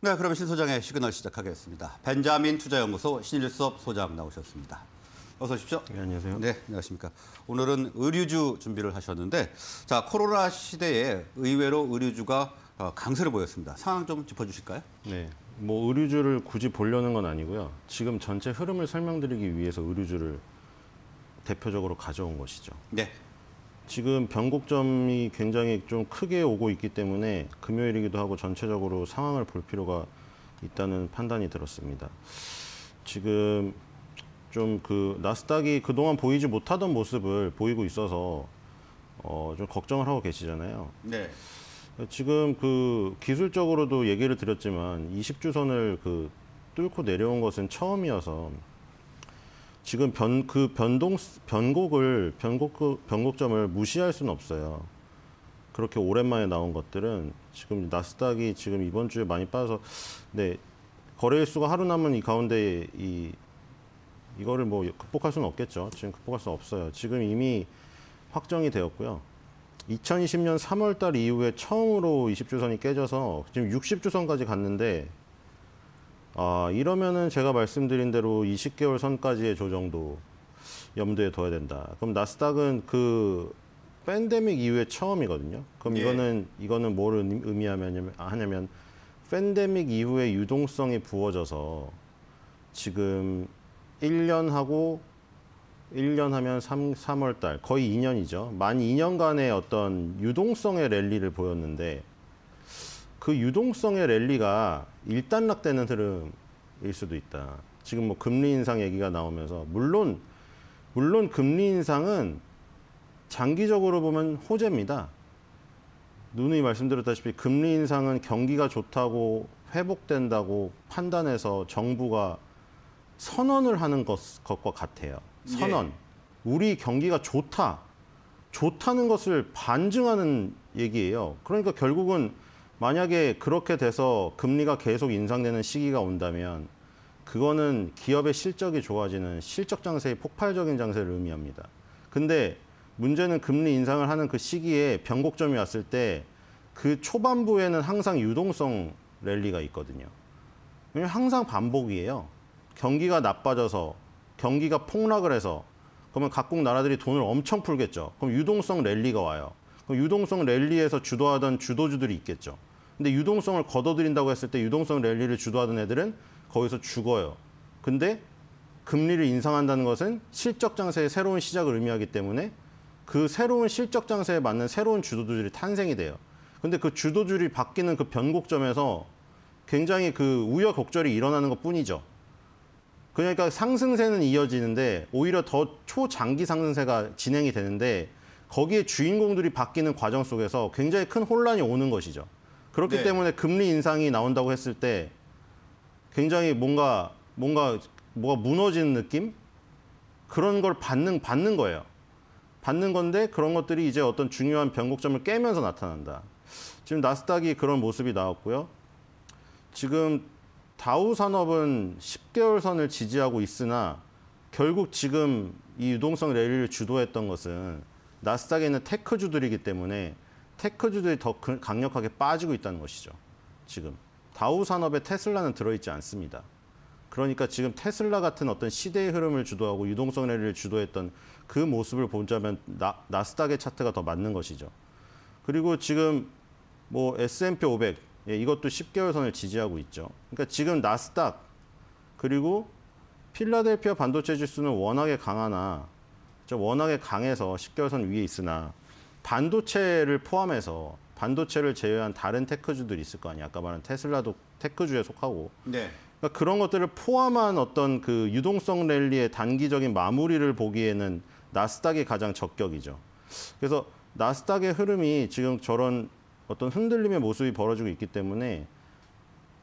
네, 그럼 신 소장의 시그널 시작하겠습니다. 벤자민 투자연구소 신일섭 소장 나오셨습니다. 어서 오십시오. 네, 안녕하세요. 네, 안녕하십니까. 오늘은 의류주 준비를 하셨는데, 자 코로나 시대에 의외로 의류주가 어, 강세를 보였습니다. 상황 좀 짚어주실까요? 네, 뭐 의류주를 굳이 보려는 건 아니고요. 지금 전체 흐름을 설명드리기 위해서 의류주를 대표적으로 가져온 것이죠. 네. 지금 변곡점이 굉장히 좀 크게 오고 있기 때문에 금요일이기도 하고 전체적으로 상황을 볼 필요가 있다는 판단이 들었습니다. 지금 좀 그 나스닥이 그동안 보이지 못하던 모습을 보이고 있어서 어좀 걱정을 하고 계시잖아요. 네. 지금 그 기술적으로도 얘기를 드렸지만 20주선을 그 뚫고 내려온 것은 처음이어서 지금 변, 그 변동, 변곡을, 변곡, 그 변곡점을 무시할 수는 없어요. 그렇게 오랜만에 나온 것들은 지금 나스닥이 지금 이번 주에 많이 빠져서, 네, 거래일수가 하루 남은 이 가운데 이, 이거를 뭐 극복할 수는 없겠죠. 지금 극복할 수 없어요. 지금 이미 확정이 되었고요. 2020년 3월 달 이후에 처음으로 20주선이 깨져서 지금 60주선까지 갔는데 아, 이러면은 제가 말씀드린 대로 20개월 선까지의 조정도 염두에 둬야 된다. 그럼 나스닥은 그 팬데믹 이후에 처음이거든요. 그럼 예. 이거는 이거는 뭐를 의미하면 하냐면 팬데믹 이후에 유동성이 부어져서 지금 1년 하고 1년 하면 3, 3월 달 거의 2년이죠. 만 2년간의 어떤 유동성의 랠리를 보였는데 그 유동성의 랠리가 일단락되는 흐름일 수도 있다. 지금 뭐 금리 인상 얘기가 나오면서 물론 물론 금리 인상은 장기적으로 보면 호재입니다. 누누이 말씀드렸다시피 금리 인상은 경기가 좋다고 회복된다고 판단해서 정부가 선언을 하는 것, 것과 같아요. 예. 선언. 예. 우리 경기가 좋다. 좋다는 것을 반증하는 얘기예요. 그러니까 결국은 만약에 그렇게 돼서 금리가 계속 인상되는 시기가 온다면 그거는 기업의 실적이 좋아지는 실적 장세의 폭발적인 장세를 의미합니다. 근데 문제는 금리 인상을 하는 그 시기에 변곡점이 왔을 때 그 초반부에는 항상 유동성 랠리가 있거든요. 왜냐면 항상 반복이에요. 경기가 나빠져서 경기가 폭락을 해서 그러면 각국 나라들이 돈을 엄청 풀겠죠. 그럼 유동성 랠리가 와요. 그럼 유동성 랠리에서 주도하던 주도주들이 있겠죠. 근데 유동성을 걷어들인다고 했을 때 유동성 랠리를 주도하던 애들은 거기서 죽어요. 근데 금리를 인상한다는 것은 실적 장세의 새로운 시작을 의미하기 때문에 그 새로운 실적 장세에 맞는 새로운 주도주들이 탄생이 돼요. 근데 그 주도주들이 바뀌는 그 변곡점에서 굉장히 그 우여곡절이 일어나는 것 뿐이죠. 그러니까 상승세는 이어지는데 오히려 더 초장기 상승세가 진행이 되는데 거기에 주인공들이 바뀌는 과정 속에서 굉장히 큰 혼란이 오는 것이죠. 그렇기 네. 때문에 금리 인상이 나온다고 했을 때 굉장히 뭔가 뭔가 뭐가 무너지는 느낌 그런 걸 받는 받는 거예요. 받는 건데 그런 것들이 이제 어떤 중요한 변곡점을 깨면서 나타난다. 지금 나스닥이 그런 모습이 나왔고요. 지금 다우 산업은 10개월 선을 지지하고 있으나 결국 지금 이 유동성 랠리를 주도했던 것은 나스닥에 있는 테크주들이기 때문에 테크주들이 더 그, 강력하게 빠지고 있다는 것이죠. 지금 다우 산업에 테슬라는 들어있지 않습니다. 그러니까 지금 테슬라 같은 어떤 시대의 흐름을 주도하고 유동성 랠리를 주도했던 그 모습을 보자면 나, 스닥의 차트가 더 맞는 것이죠. 그리고 지금 뭐 S&P 500 예, 이것도 10개월 선을 지지하고 있죠. 그러니까 지금 나스닥 그리고 필라델피아 반도체 지수는 워낙에 강하나 워낙에 강해서 10개월 선 위에 있으나 반도체를 포함해서 반도체를 제외한 다른 테크주들이 있을 거 아니야. 아까 말한 테슬라도 테크주에 속하고. 네. 그러니까 그런 것들을 포함한 어떤 그 유동성 랠리의 단기적인 마무리를 보기에는 나스닥이 가장 적격이죠. 그래서 나스닥의 흐름이 지금 저런 어떤 흔들림의 모습이 벌어지고 있기 때문에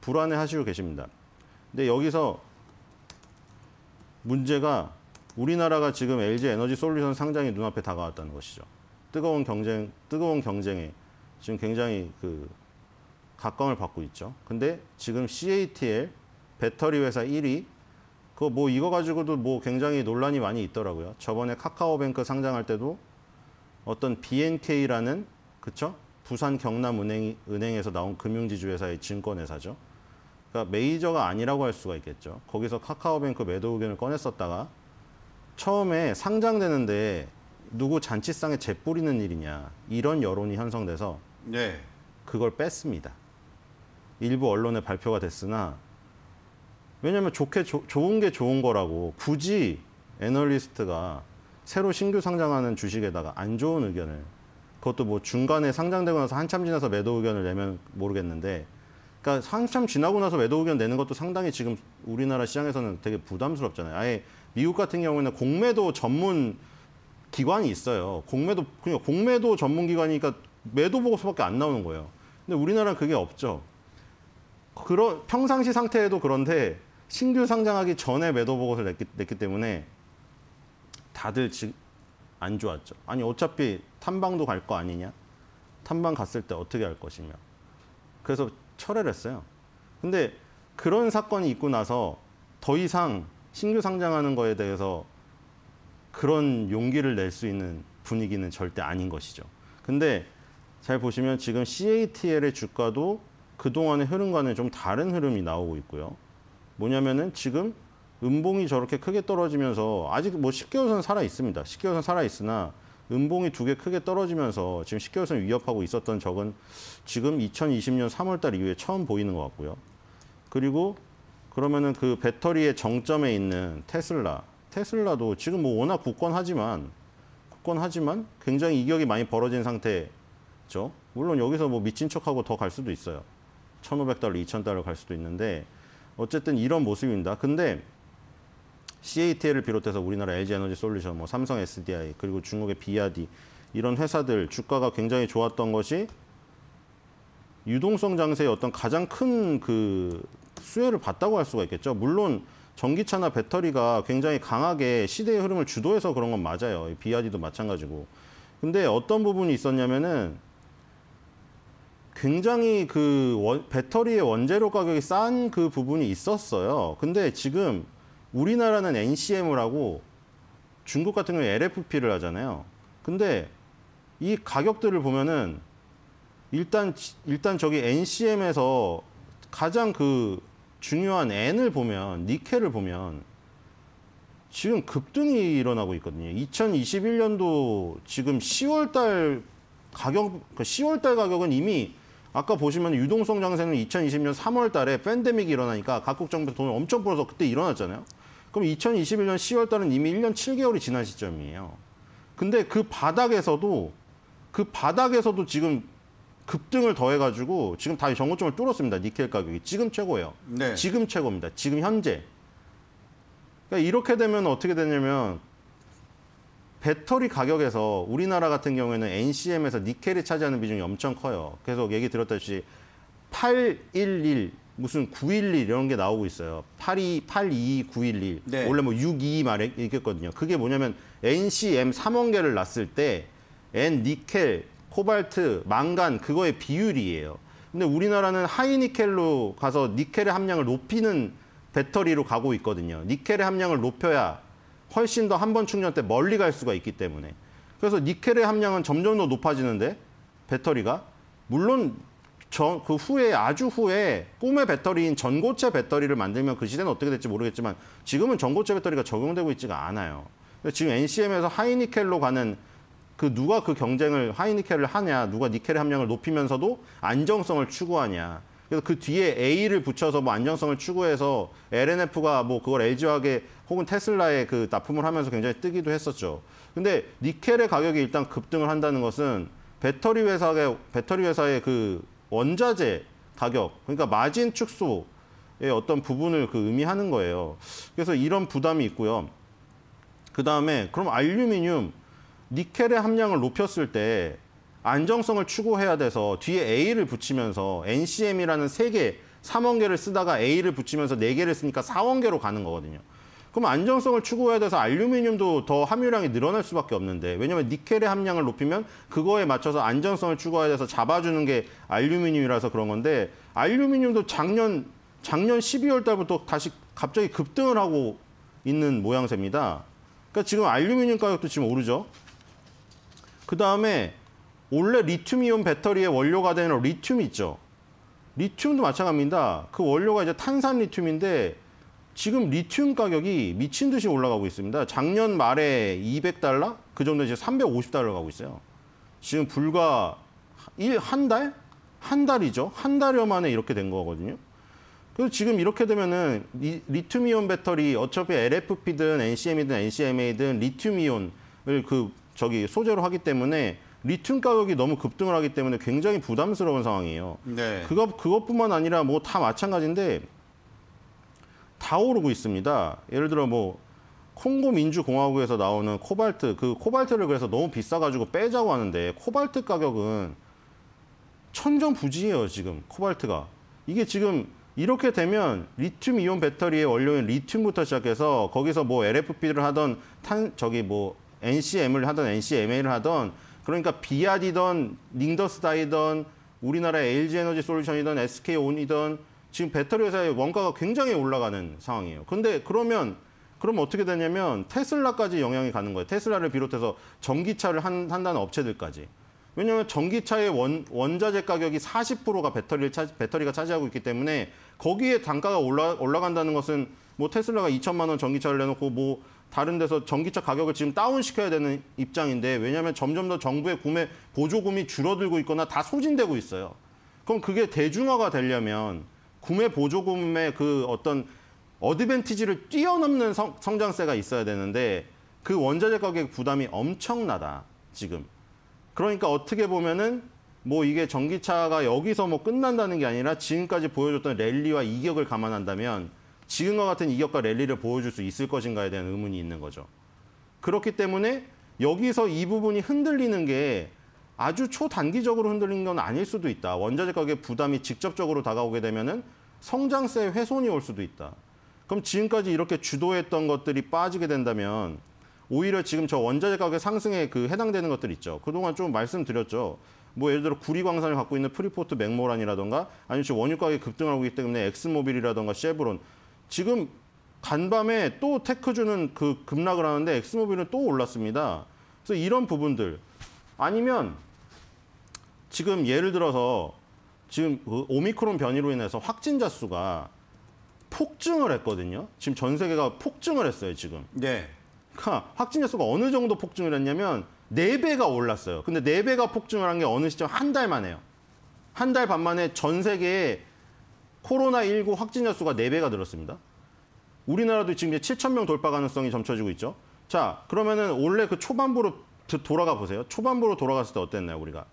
불안해 하시고 계십니다. 근데 여기서 문제가 우리나라가 지금 LG 에너지 솔루션 상장이 눈앞에 다가왔다는 것이죠. 뜨거운 경쟁, 뜨거운 경쟁에 지금 굉장히 그 각광을 받고 있죠. 근데 지금 CATL 배터리 회사 1위 그뭐 이거 가지고도 뭐 굉장히 논란이 많이 있더라고요. 저번에 카카오뱅크 상장할 때도 어떤 BNK라는 그쵸? 부산 경남 은행 은행에서 나온 금융지주 회사의 증권 회사죠. 그러니까 메이저가 아니라고 할 수가 있겠죠. 거기서 카카오뱅크 매도 의견을 꺼냈었다가 처음에 상장되는데 누구 잔치상에 재 뿌리는 일이냐 이런 여론이 형성돼서 네. 그걸 뺐습니다. 일부 언론에 발표가 됐으나 왜냐하면 좋게 조, 좋은 게 좋은 거라고 굳이 애널리스트가 새로 신규 상장하는 주식에다가 안 좋은 의견을 그것도 뭐 중간에 상장되고 나서 한참 지나서 매도 의견을 내면 모르겠는데 그러니까 한참 지나고 나서 매도 의견 내는 것도 상당히 지금 우리나라 시장에서는 되게 부담스럽잖아요. 아예 미국 같은 경우에는 공매도 전문 기관이 있어요. 공매도 그냥 그러니까 공매도 전문 기관이니까 매도 보고서밖에 안 나오는 거예요. 근데 우리나라는 그게 없죠. 그런 평상시 상태에도 그런데 신규 상장하기 전에 매도 보고서를 냈기, 냈기 때문에 다들 지금 안 좋았죠. 아니 어차피 탐방도 갈 거 아니냐? 탐방 갔을 때 어떻게 할 것이며. 그래서 철회를 했어요. 근데 그런 사건이 있고 나서 더 이상 신규 상장하는 거에 대해서 그런 용기를 낼 수 있는 분위기는 절대 아닌 것이죠. 근데 잘 보시면 지금 CATL의 주가도 그동안의 흐름과는 좀 다른 흐름이 나오고 있고요. 뭐냐면은 지금 음봉이 저렇게 크게 떨어지면서 아직 뭐 10개월선 살아 있습니다. 10개월선 살아 있으나 음봉이 두 개 크게 떨어지면서 지금 10개월선 위협하고 있었던 적은 지금 2020년 3월달 이후에 처음 보이는 것 같고요. 그리고 그러면은 그 배터리의 정점에 있는 테슬라 테슬라도 지금 뭐 워낙 굳건하지만 굳건하지만 굉장히 이격이 많이 벌어진 상태죠. 물론 여기서 뭐 미친 척하고 더 갈 수도 있어요. 1,500달러, 2,000달러 갈 수도 있는데 어쨌든 이런 모습입니다. 근데 CATL을 비롯해서 우리나라 LG 에너지 솔루션, 뭐 삼성 SDI, 그리고 중국의 b 아 d 이런 회사들 주가가 굉장히 좋았던 것이 유동성 장세의 어떤 가장 큰 그 수혜를 봤다고 할 수가 있겠죠. 물론 전기차나 배터리가 굉장히 강하게 시대의 흐름을 주도해서 그런 건 맞아요. 비아디도 마찬가지고. 근데 어떤 부분이 있었냐면은 굉장히 그 원, 배터리의 원재료 가격이 싼 그 부분이 있었어요. 근데 지금 우리나라는 NCM을 하고 중국 같은 경우는 LFP를 하잖아요. 근데 이 가격들을 보면은 일단 일단 저기 NCM에서 가장 그 중요한 N을 보면 니켈을 보면 지금 급등이 일어나고 있거든요. 2021년도 지금 10월 달 가격 10월 그러니까 달 가격은 이미 아까 보시면 유동성 장세는 2020년 3월 달에 팬데믹이 일어나니까 각국 정부 에서 돈을 엄청 벌어서 그때 일어났잖아요. 그럼 2021년 10월 달은 이미 1년 7개월이 지난 시점이에요. 근데 그 바닥에서도 그 바닥에서도 지금 급등을 더해가지고 지금 다정 전고점을 뚫었습니다. 니켈 가격이 지금 최고예요. 네. 지금 최고입니다. 지금 현재. 그러니까 이렇게 되면 어떻게 되냐면 배터리 가격에서 우리나라 같은 경우에는 NCM에서 니켈이 차지하는 비중이 엄청 커요. 그래서 얘기 드렸다시피 811 무슨 911 이런 게 나오고 있어요. 82, 82, 911. 네. 원래 뭐 62 2 말했겠거든요. 그게 뭐냐면 NCM 3원계를 놨을때 N 니켈 코발트, 망간 그거의 비율이에요. 근데 우리나라는 하이니켈로 가서 니켈의 함량을 높이는 배터리로 가고 있거든요. 니켈의 함량을 높여야 훨씬 더 한 번 충전 때 멀리 갈 수가 있기 때문에. 그래서 니켈의 함량은 점점 더 높아지는데 배터리가 물론 저, 그 후에 아주 후에 꿈의 배터리인 전고체 배터리를 만들면 그 시대는 어떻게 될지 모르겠지만 지금은 전고체 배터리가 적용되고 있지가 않아요. 지금 NCM에서 하이니켈로 가는 그 누가 그 경쟁을 하이니켈을 하냐, 누가 니켈의 함량을 높이면서도 안정성을 추구하냐. 그래서 그 뒤에 A를 붙여서 뭐 안정성을 추구해서 LNF가 뭐 그걸 LG화학에 혹은 테슬라에 그 납품을 하면서 굉장히 뜨기도 했었죠. 근데 니켈의 가격이 일단 급등을 한다는 것은 배터리 회사의 배터리 회사의 그 원자재 가격, 그러니까 마진 축소의 어떤 부분을 그 의미하는 거예요. 그래서 이런 부담이 있고요. 그 다음에 그럼 알루미늄 니켈의 함량을 높였을 때 안정성을 추구해야 돼서 뒤에 A를 붙이면서 NCM이라는 세개 3원계를 쓰다가 A를 붙이면서 4개를 쓰니까 4원계로 가는 거거든요. 그럼 안정성을 추구해야 돼서 알루미늄도 더 함유량이 늘어날 수밖에 없는데 왜냐면 니켈의 함량을 높이면 그거에 맞춰서 안정성을 추구해야 돼서 잡아주는 게 알루미늄이라서 그런 건데 알루미늄도 작년 작년 12월 달부터 다시 갑자기 급등을 하고 있는 모양새입니다. 그러니까 지금 알루미늄 가격도 지금 오르죠. 그 다음에 원래 리튬이온 배터리의 원료가 되는 리튬 있죠. 리튬도 마찬가지입니다. 그 원료가 이제 탄산 리튬인데 지금 리튬 가격이 미친 듯이 올라가고 있습니다. 작년 말에 200달러? 그 정도 이제 350달러 가고 있어요. 지금 불과 일, 한 달? 한 달이죠. 한 달여 만에 이렇게 된 거거든요. 그래서 지금 이렇게 되면은 리, 리튬이온 배터리 어차피 LFP든 NCM이든 NCMA든 리튬이온을 그 저기 소재로 하기 때문에 리튬 가격이 너무 급등을 하기 때문에 굉장히 부담스러운 상황이에요. 네. 그것 그것뿐만 아니라 뭐 다 마찬가지인데 다 오르고 있습니다. 예를 들어 뭐 콩고 민주공화국에서 나오는 코발트 그 코발트를 그래서 너무 비싸가지고 빼자고 하는데 코발트 가격은 천정부지예요 지금 코발트가 이게 지금 이렇게 되면 리튬 이온 배터리의 원료인 리튬부터 시작해서 거기서 뭐 LFP를 하던 탄 저기 뭐 NCM을 하던 NCMA를 하던 그러니까 비아디던 링더스다이던 우리나라 LG 에너지 솔루션이던 SK 온이던 지금 배터리 회사의 원가가 굉장히 올라가는 상황이에요. 근데 그러면 그럼 어떻게 되냐면 테슬라까지 영향이 가는 거예요. 테슬라를 비롯해서 전기차를 한, 한다는 업체들까지. 왜냐하면 전기차의 원, 원자재 가격이 40%가 배터리를 차, 배터리가 차지하고 있기 때문에 거기에 단가가 올라, 올라간다는 것은 뭐 테슬라가 2천만 원 전기차를 내놓고 뭐 다른 데서 전기차 가격을 지금 다운시켜야 되는 입장인데 왜냐하면 점점 더 정부의 구매 보조금이 줄어들고 있거나 다 소진되고 있어요. 그럼 그게 대중화가 되려면 구매 보조금의 그 어떤 어드밴티지를 뛰어넘는 성, 장세가 있어야 되는데 그 원자재 가격 부담이 엄청나다 지금. 그러니까 어떻게 보면은 뭐 이게 전기차가 여기서 뭐 끝난다는 게 아니라 지금까지 보여줬던 랠리와 이격을 감안한다면 지금과 같은 이격과 랠리를 보여줄 수 있을 것인가에 대한 의문이 있는 거죠. 그렇기 때문에 여기서 이 부분이 흔들리는 게 아주 초단기적으로 흔들리는건 아닐 수도 있다. 원자재 가격 부담이 직접적으로 다가오게 되면은 성장세 훼손이 올 수도 있다. 그럼 지금까지 이렇게 주도했던 것들이 빠지게 된다면 오히려 지금 저 원자재 가격 상승에 그 해당되는 것들 있죠. 그동안 좀 말씀드렸죠. 뭐 예를 들어 구리광산을 갖고 있는 프리포트 맥모란이라던가 아니면 지금 원유 가격이 급등하고 있기 때문에 엑스모빌이라던가 쉐브론 지금 간밤에 또 테크주는 그 급락을 하는데 엑스모빌은 또 올랐습니다. 그래서 이런 부분들 아니면 지금 예를 들어서 지금 그 오미크론 변이로 인해서 확진자 수가 폭증을 했거든요. 지금 전 세계가 폭증을 했어요, 지금. 네. 그러니까 확진자 수가 어느 정도 폭증을 했냐면 네배가 올랐어요. 근데 네배가 폭증을 한 게 어느 시점 한 달 만에요. 한 달 반 만에 전 세계에 코로나19 확진자 수가 4배가 늘었습니다. 우리나라도 지금 이제 7천 명 돌파 가능성이 점쳐지고 있죠. 자, 그러면은 원래 그 초반부로 돌아가 보세요. 초반부로 돌아갔을 때 어땠나요, 우리가?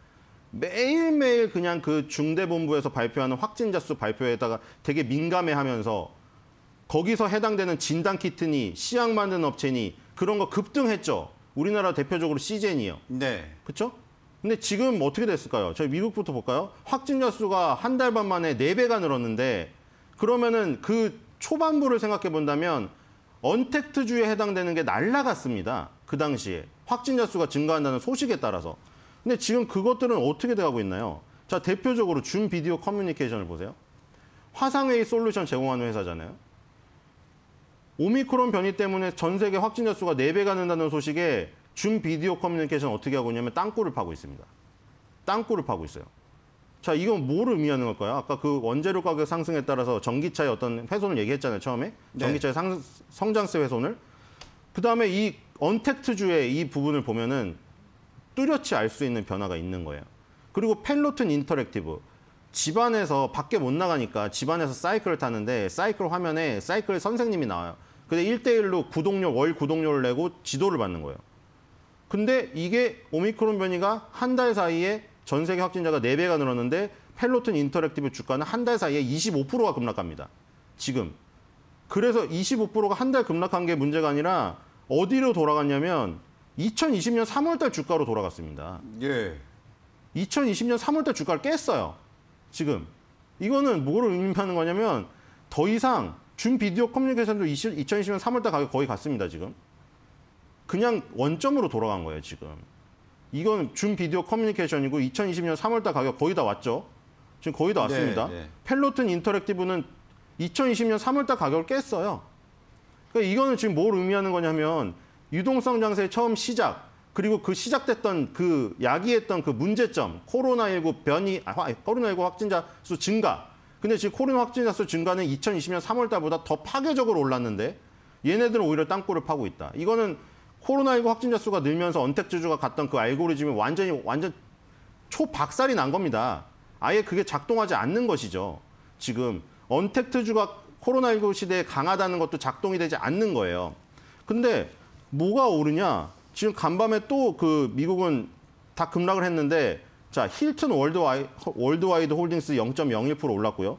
매일매일 그냥 그 중대본부에서 발표하는 확진자 수 발표에다가 되게 민감해 하면서 거기서 해당되는 진단 키트니 시약 만드는 업체니 그런 거 급등했죠. 우리나라 대표적으로 시젠이요. 네. 그렇죠? 근데 지금 어떻게 됐을까요? 저희 미국부터 볼까요? 확진자 수가 한 달 반 만에 4배가 늘었는데 그러면은 그 초반부를 생각해 본다면 언택트주에 해당되는 게 날라갔습니다. 그 당시에 확진자 수가 증가한다는 소식에 따라서. 근데 지금 그것들은 어떻게 돼가고 있나요? 자 대표적으로 준 비디오 커뮤니케이션을 보세요. 화상회의 솔루션 제공하는 회사잖아요. 오미크론 변이 때문에 전 세계 확진자 수가 4배가 는다는 소식에 준 비디오 커뮤니케이션 어떻게 하고 있냐면 땅굴을 파고 있습니다. 땅굴을 파고 있어요. 자, 이건 뭘 의미하는 걸까요? 아까 그 원재료 가격 상승에 따라서 전기차의 어떤 훼손을 얘기했잖아요, 처음에. 네. 전기차의 상, 성장세 훼손을. 그 다음에 이 언택트주의 이 부분을 보면은 뚜렷이 알 수 있는 변화가 있는 거예요. 그리고 펜로튼 인터랙티브. 집안에서 밖에 못 나가니까 집안에서 사이클을 타는데 사이클 화면에 사이클 선생님이 나와요. 근데 일대일로 구독료, 월 구독료를 내고 지도를 받는 거예요. 근데 이게 오미크론 변이가 한 달 사이에 전 세계 확진자가 네배가 늘었는데 펠로톤 인터랙티브 주가는 한 달 사이에 25%가 급락합니다. 지금. 그래서 25%가 한 달 급락한 게 문제가 아니라 어디로 돌아갔냐면 2020년 3월달 주가로 돌아갔습니다. 예. 2020년 3월달 주가를 깼어요. 지금. 이거는 뭐를 의미하는 거냐면 더 이상 준 비디오 커뮤니케이션도 2020년 3월달 가격 거의 갔습니다. 지금. 그냥 원점으로 돌아간 거예요, 지금. 이건 준 비디오 커뮤니케이션이고 2020년 3월달 가격 거의 다 왔죠. 지금 거의 다 네, 왔습니다. 네, 네. 펠로튼 인터랙티브는 2020년 3월달 가격을 깼어요. 그러니까 이거는 지금 뭘 의미하는 거냐면 유동성 장세의 처음 시작 그리고 그 시작됐던 그 야기했던 그 문제점 코로나19 변이 아, 코로나19 확진자 수 증가 근데 지금 코로나 확진자 수 증가는 2020년 3월달보다 더 파괴적으로 올랐는데 얘네들은 오히려 땅굴을 파고 있다. 이거는 코로나19 확진자 수가 늘면서 언택트주가 갔던 그 알고리즘이 완전히 완전 초박살이 난 겁니다. 아예 그게 작동하지 않는 것이죠. 지금 언택트주가 코로나19 시대에 강하다는 것도 작동이 되지 않는 거예요. 근데 뭐가 오르냐? 지금 간밤에 또 그 미국은 다 급락을 했는데 자, 힐튼 월드와이, 월드와이드 홀딩스 0.01% 올랐고요.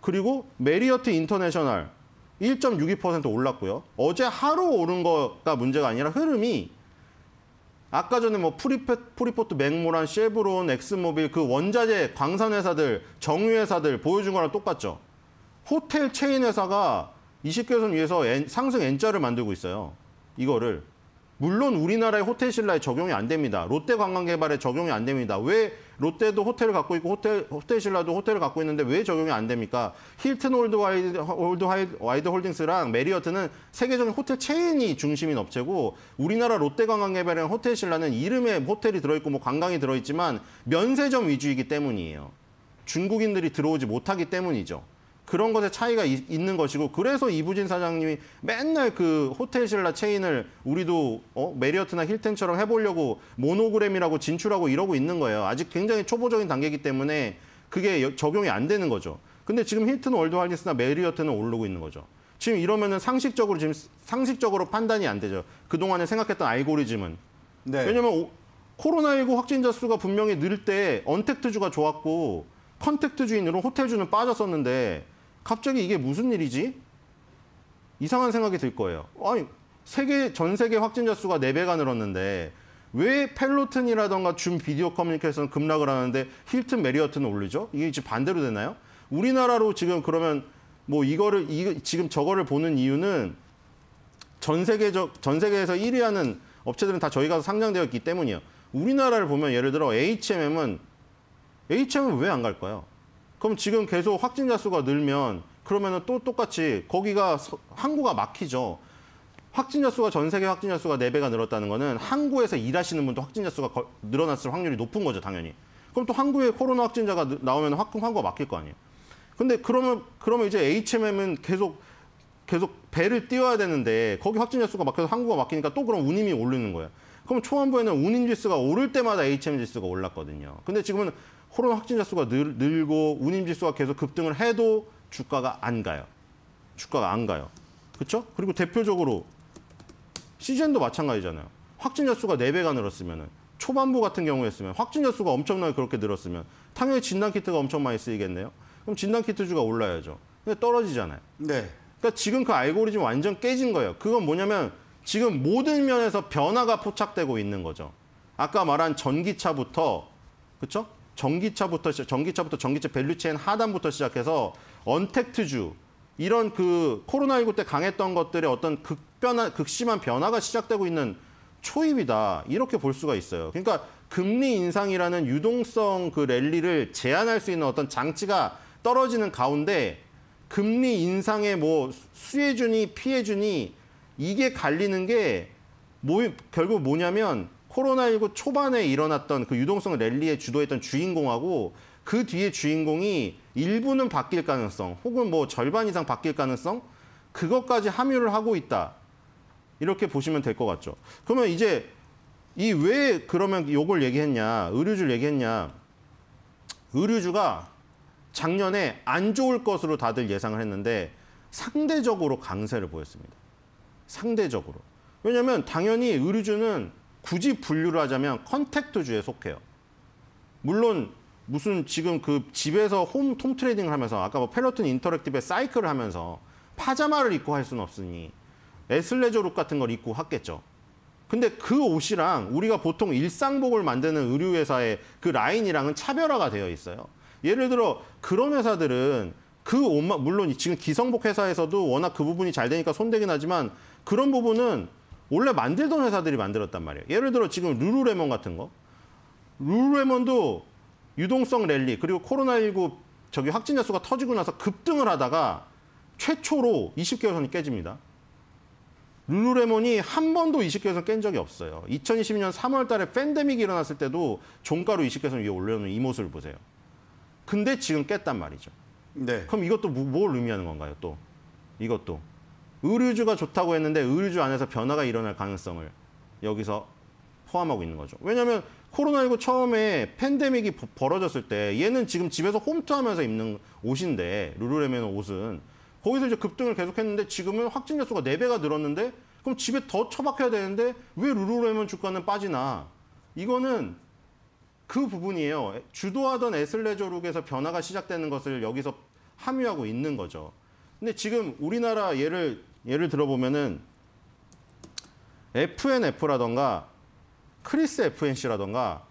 그리고 메리어트 인터내셔널 1.62% 올랐고요. 어제 하루 오른 거가 문제가 아니라 흐름이 아까 전에 뭐 프리페, 프리포트, 맥모란, 쉐브론, 엑스모빌 그 원자재 광산 회사들, 정유 회사들 보여준 거랑 똑같죠. 호텔 체인 회사가 20개선 위에서 N, 상승 N자를 만들고 있어요. 이거를 물론 우리나라의 호텔 신라에 적용이 안 됩니다. 롯데 관광개발에 적용이 안 됩니다. 왜 롯데도 호텔을 갖고 있고 호텔 호텔 신라도 호텔을 갖고 있는데 왜 적용이 안 됩니까? 힐튼 올드 와이드, 올드 와이드 홀딩스랑 메리어트는 세계적인 호텔 체인이 중심인 업체고 우리나라 롯데 관광개발이랑 호텔 신라는 이름에 호텔이 들어있고 뭐 관광이 들어있지만 면세점 위주이기 때문이에요. 중국인들이 들어오지 못하기 때문이죠. 그런 것에 차이가 이, 있는 것이고 그래서 이부진 사장님이 맨날 그 호텔 신라 체인을 우리도 어? 메리어트나 힐텐처럼 해보려고 모노그램이라고 진출하고 이러고 있는 거예요. 아직 굉장히 초보적인 단계이기 때문에 그게 적용이 안 되는 거죠. 근데 지금 힐튼 월드할리스나 메리어트는 오르고 있는 거죠. 지금 이러면은 상식적으로 지금 상식적으로 판단이 안 되죠. 그동안에 생각했던 알고리즘은 네. 왜냐면 코로나19 확진자 수가 분명히 늘 때 언택트주가 좋았고 컨택트주인 으로 호텔주는 빠졌었는데 갑자기 이게 무슨 일이지? 이상한 생각이 들 거예요. 아니, 세계, 전 세계 확진자 수가 4배가 늘었는데 왜 펠로튼이라던가 줌 비디오 커뮤니케이션 급락을 하는데 힐튼 메리어트는 올리죠? 이게 지금 반대로 되나요? 우리나라로 지금 그러면 뭐 이거를 이, 지금 저거를 보는 이유는 전 세계적 전 세계에서 1위 하는 업체들은 다 저희 가 상장되어 있기 때문이에요. 우리나라를 보면 예를 들어 HMM은 HMM은 왜안 갈까요? 그럼 지금 계속 확진자 수가 늘면 그러면 은또 똑같이 거기가 항구가 막히죠. 확진자 수가 전 세계 확진자 수가 네배가 늘었다는 거는 항구에서 일하시는 분도 확진자 수가 거, 늘어났을 확률이 높은 거죠, 당연히. 그럼 또 항구에 코로나 확진자가 나오면 확, 항구가 막힐 거 아니에요. 근데 그러면 그러면 이제 HMM은 계속 계속 배를 띄워야 되는데 거기 확진자 수가 막혀서 항구가 막히니까 또 그럼 운임이 오르는 거예요. 그럼 초반부에는 운임 지수가 오를 때마다 HM 지수가 올랐거든요. 근데 지금은 코로나 확진자 수가 늘, 늘고 운임지수가 계속 급등을 해도 주가가 안 가요. 주가가 안 가요. 그렇죠? 그리고 대표적으로 시즌도 마찬가지잖아요. 확진자 수가 4배가 늘었으면 초반부 같은 경우였으면 확진자 수가 엄청나게 그렇게 늘었으면 당연히 진단키트가 엄청 많이 쓰이겠네요. 그럼 진단키트주가 올라야죠. 근데 떨어지잖아요. 네. 그러니까 지금 그 알고리즘 완전 깨진 거예요. 그건 뭐냐면 지금 모든 면에서 변화가 포착되고 있는 거죠. 아까 말한 전기차부터 그렇죠? 전기차부터 시작, 전기차부터 전기차 밸류체인 하단부터 시작해서 언택트주 이런 그 코로나19 때 강했던 것들의 어떤 극변화, 극심한 변화가 시작되고 있는 초입이다 이렇게 볼 수가 있어요. 그러니까 금리 인상이라는 유동성 그 랠리를 제한할 수 있는 어떤 장치가 떨어지는 가운데 금리 인상에 뭐 수혜주니 피해주니 이게 갈리는 게 뭐, 결국 뭐냐면 코로나19 초반에 일어났던 그 유동성 랠리에 주도했던 주인공하고 그 뒤에 주인공이 일부는 바뀔 가능성 혹은 뭐 절반 이상 바뀔 가능성 그것까지 함유를 하고 있다. 이렇게 보시면 될 것 같죠. 그러면 이제 이 왜 그러면 요걸 얘기했냐, 의류주를 얘기했냐. 의류주가 작년에 안 좋을 것으로 다들 예상을 했는데 상대적으로 강세를 보였습니다. 상대적으로. 왜냐하면 당연히 의류주는 굳이 분류를 하자면 컨택트주에 속해요. 물론 무슨 지금 그 집에서 홈, 홈 트레이딩을 하면서 아까 뭐 펠로톤 인터랙티브의 사이클을 하면서 파자마를 입고 할 수는 없으니 에슬레저 룩 같은 걸 입고 하겠죠 근데 그 옷이랑 우리가 보통 일상복을 만드는 의류회사의 그 라인이랑은 차별화가 되어 있어요. 예를 들어 그런 회사들은 그 옷만 물론 지금 기성복 회사에서도 워낙 그 부분이 잘 되니까 손대긴 하지만 그런 부분은 원래 만들던 회사들이 만들었단 말이에요. 예를 들어 지금 루루레몬 같은 거. 루루레몬도 유동성 랠리 그리고 코로나19 저기 확진자 수가 터지고 나서 급등을 하다가 최초로 20개월 선이 깨집니다. 루루레몬이한 번도 20개선 깬 적이 없어요. 2020년 3월 달에 팬데믹이 일어났을 때도 종가로 20개선 위에 올려놓은 이 모습을 보세요. 근데 지금 깼단 말이죠. 네. 그럼 이것도 뭐, 뭘 의미하는 건가요, 또? 이것도. 의류주가 좋다고 했는데 의류주 안에서 변화가 일어날 가능성을 여기서 포함하고 있는 거죠. 왜냐하면 코로나19 처음에 팬데믹이 벌어졌을 때 얘는 지금 집에서 홈트하면서 입는 옷인데 루루레멘 옷은 거기서 이제 급등을 계속했는데 지금은 확진자 수가 4배가 늘었는데 그럼 집에 더 처박혀야 되는데 왜루루레멘 주가는 빠지나 이거는 그 부분이에요. 주도하던 에슬레저룩에서 변화가 시작되는 것을 여기서 함유하고 있는 거죠. 근데 지금 우리나라 얘를 예를 들어보면은 FNF라던가 크리스 FNC라던가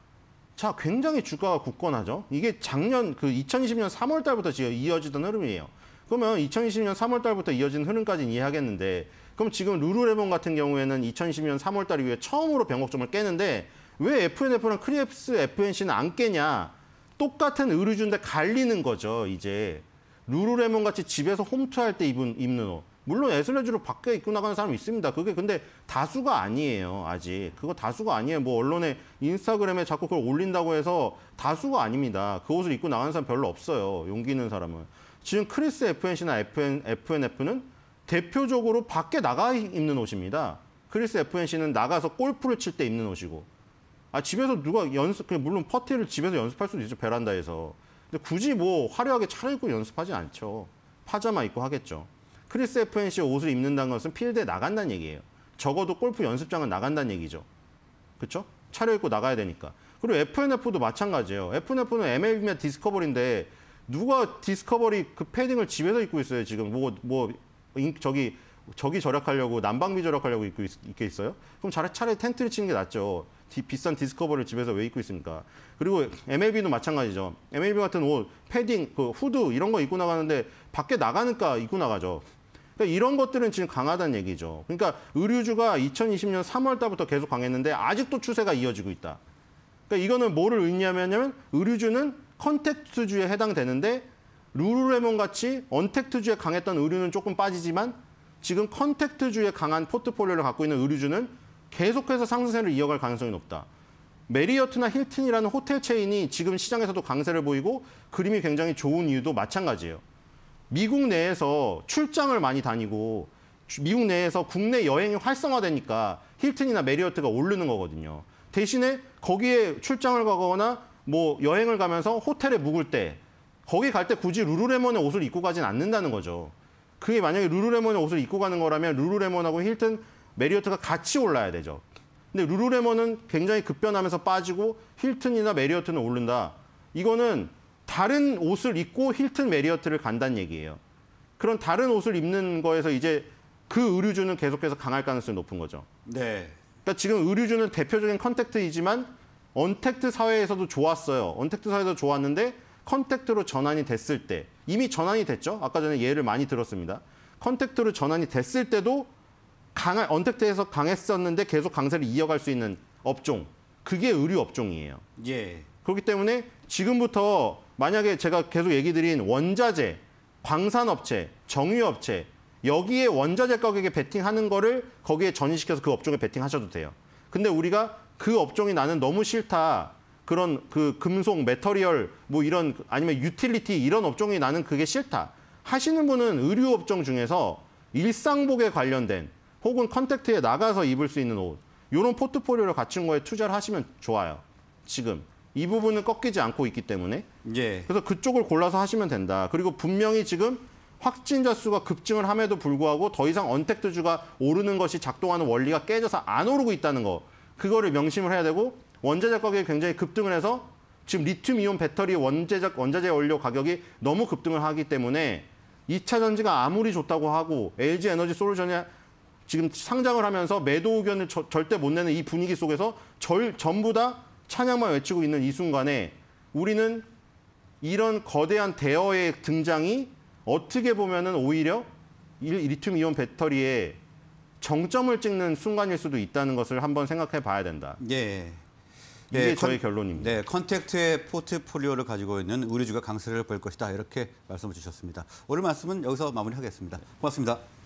자, 굉장히 주가가 굳건하죠. 이게 작년 그 2020년 3월 달부터 지금 이어지던 흐름이에요. 그러면 2020년 3월 달부터 이어진 흐름까지는 이해하겠는데 그럼 지금 루루레몬 같은 경우에는 2020년 3월 달 이후에 처음으로 변곡점을 깨는데 왜 FNF랑 크리스 FNC는 안 깨냐? 똑같은 의류주인데 갈리는 거죠, 이제. 루루레몬 같이 집에서 홈트할 때 입은, 입는 옷. 물론 예술의주로 밖에 입고 나가는 사람 있습니다. 그게 근데 다수가 아니에요. 아직. 그거 다수가 아니에요. 뭐 언론에 인스타그램에 자꾸 그걸 올린다고 해서 다수가 아닙니다. 그 옷을 입고 나가는 사람 별로 없어요. 용기 있는 사람은. 지금 크리스 FNC나 FN, FNF는 대표적으로 밖에 나가 입는 옷입니다. 크리스 FNC는 나가서 골프를 칠 때 입는 옷이고. 아, 집에서 누가 연습, 그 물론 퍼티를 집에서 연습할 수도 있죠. 베란다에서. 근데 굳이 뭐 화려하게 차려입고 연습하지 않죠. 파자마 입고 하겠죠. 크리스 FNC 옷을 입는다는 것은 필드에 나간다는 얘기예요. 적어도 골프 연습장은 나간다는 얘기죠. 그렇죠? 차려입고 나가야 되니까. 그리고 FNF도 마찬가지예요. FNF는 MLB나 디스커버리인데 누가 디스커버리 그 패딩을 집에서 입고 있어요 지금 뭐뭐 뭐, 뭐 저기 저기 절약하려고 난방비 절약하려고 입고 있, 게 있어요? 그럼 차라리 텐트를 치는 게 낫죠. 디, 비싼 디스커버를 집에서 왜 입고 있습니까? 그리고 MLB도 마찬가지죠. MLB 같은 옷, 패딩, 그 후드 이런 거 입고 나가는데 밖에 나가니까 입고 나가죠. 그러니까 이런 것들은 지금 강하다는 얘기죠. 그러니까 의류주가 2020년 3월 달부터 계속 강했는데 아직도 추세가 이어지고 있다. 그러니까 이거는 뭐를 의미하냐면 의류주는 컨택트주에 해당되는데 루루레몬 같이 언택트주에 강했던 의류는 조금 빠지지만 지금 컨택트주에 강한 포트폴리오를 갖고 있는 의류주는 계속해서 상승세를 이어갈 가능성이 높다. 메리어트나 힐튼이라는 호텔 체인이 지금 시장에서도 강세를 보이고 그림이 굉장히 좋은 이유도 마찬가지예요. 미국 내에서 출장을 많이 다니고 미국 내에서 국내 여행이 활성화되니까 힐튼이나 메리어트가 오르는 거거든요. 대신에 거기에 출장을 가거나 뭐 여행을 가면서 호텔에 묵을 때 거기 갈 때 굳이 루루레몬의 옷을 입고 가진 않는다는 거죠. 그게 만약에 루루레몬의 옷을 입고 가는 거라면 루루레몬하고 힐튼, 메리어트가 같이 올라야 되죠. 근데 루루레몬은 굉장히 급변하면서 빠지고 힐튼이나 메리어트는 오른다. 이거는 다른 옷을 입고 힐튼 메리어트를 간다는 얘기예요. 그런 다른 옷을 입는 거에서 이제 그 의류주는 계속해서 강할 가능성이 높은 거죠. 네. 그러니까 지금 의류주는 대표적인 컨택트이지만 언택트 사회에서도 좋았어요. 언택트 사회에서 좋았는데 컨택트로 전환이 됐을 때 이미 전환이 됐죠. 아까 전에 예를 많이 들었습니다. 컨택트로 전환이 됐을 때도 강한 언택트에서 강했었는데 계속 강세를 이어갈 수 있는 업종. 그게 의류 업종이에요. 예. 그렇기 때문에 지금부터 만약에 제가 계속 얘기 드린 원자재, 광산업체, 정유업체 여기에 원자재 가격에 베팅하는 거를 거기에 전이시켜서 그 업종에 베팅하셔도 돼요. 근데 우리가 그 업종이 나는 너무 싫다. 그런 그 금속, 메터리얼 뭐 이런 아니면 유틸리티 이런 업종이 나는 그게 싫다. 하시는 분은 의류 업종 중에서 일상복에 관련된 혹은 컨택트에 나가서 입을 수 있는 옷 이런 포트폴리오를 갖춘 거에 투자를 하시면 좋아요. 지금. 이 부분은 꺾이지 않고 있기 때문에 예. 그래서 그쪽을 골라서 하시면 된다. 그리고 분명히 지금 확진자 수가 급증을 함에도 불구하고 더 이상 언택트주가 오르는 것이 작동하는 원리가 깨져서 안 오르고 있다는 거 그거를 명심을 해야 되고 원자재 가격이 굉장히 급등을 해서 지금 리튬 이온 배터리 원자재 원자재 원료 가격이 너무 급등을 하기 때문에 2차 전지가 아무리 좋다고 하고 LG 에너지 솔루션이 지금 상장을 하면서 매도 의견을 저, 절대 못 내는 이 분위기 속에서 절, 전부 다 찬양만 외치고 있는 이 순간에 우리는 이런 거대한 대어의 등장이 어떻게 보면은 오히려 리튬 이온 배터리에 정점을 찍는 순간일 수도 있다는 것을 한번 생각해 봐야 된다. 예. 이게 네, 저의 컨, 결론입니다. 네, 컨택트의 포트폴리오를 가지고 있는 의류주가 강세를 볼 것이다. 이렇게 말씀을 주셨습니다. 오늘 말씀은 여기서 마무리하겠습니다. 고맙습니다.